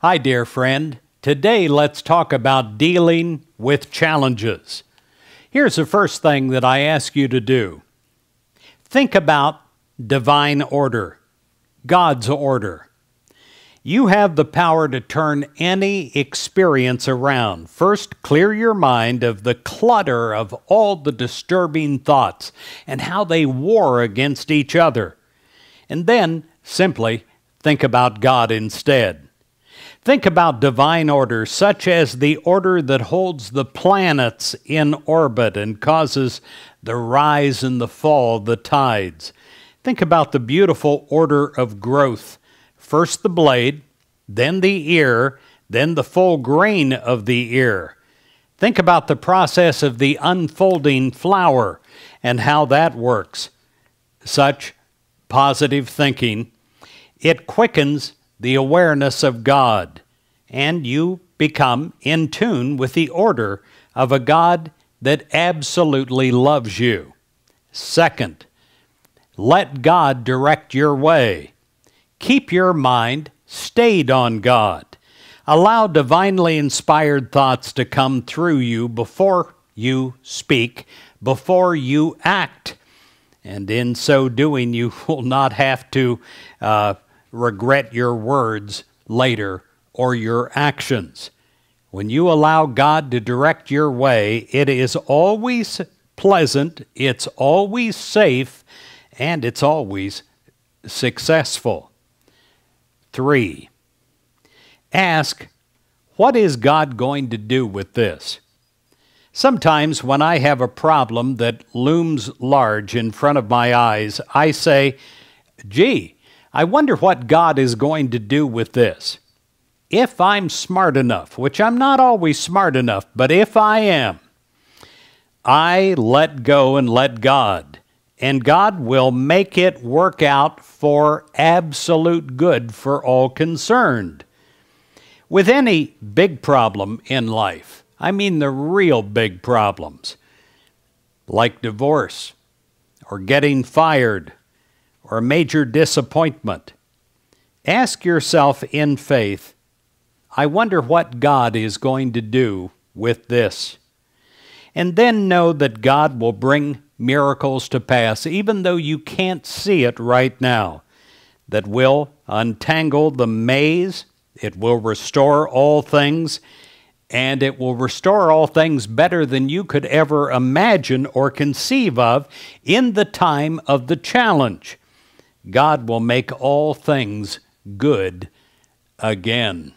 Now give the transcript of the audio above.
Hi, dear friend. Today, let's talk about dealing with challenges. Here's the first thing that I ask you to do think about divine order, God's order. You have the power to turn any experience around. First, clear your mind of the clutter of all the disturbing thoughts and how they war against each other. And then, simply, think about God instead. Think about divine order, such as the order that holds the planets in orbit and causes the rise and the fall of the tides. Think about the beautiful order of growth first the blade, then the ear, then the full grain of the ear. Think about the process of the unfolding flower and how that works. Such positive thinking. It quickens the awareness of God, and you become in tune with the order of a God that absolutely loves you. Second, let God direct your way. Keep your mind stayed on God. Allow divinely inspired thoughts to come through you before you speak, before you act. And in so doing, you will not have to uh, regret your words later or your actions. When you allow God to direct your way, it is always pleasant, it's always safe, and it's always successful. Three, ask, what is God going to do with this? Sometimes when I have a problem that looms large in front of my eyes, I say, gee, I wonder what God is going to do with this. If I'm smart enough, which I'm not always smart enough, but if I am, I let go and let God, and God will make it work out for absolute good for all concerned. With any big problem in life, I mean the real big problems, like divorce or getting fired or major disappointment. Ask yourself in faith, I wonder what God is going to do with this. And then know that God will bring miracles to pass, even though you can't see it right now, that will untangle the maze, it will restore all things, and it will restore all things better than you could ever imagine or conceive of in the time of the challenge. God will make all things good again.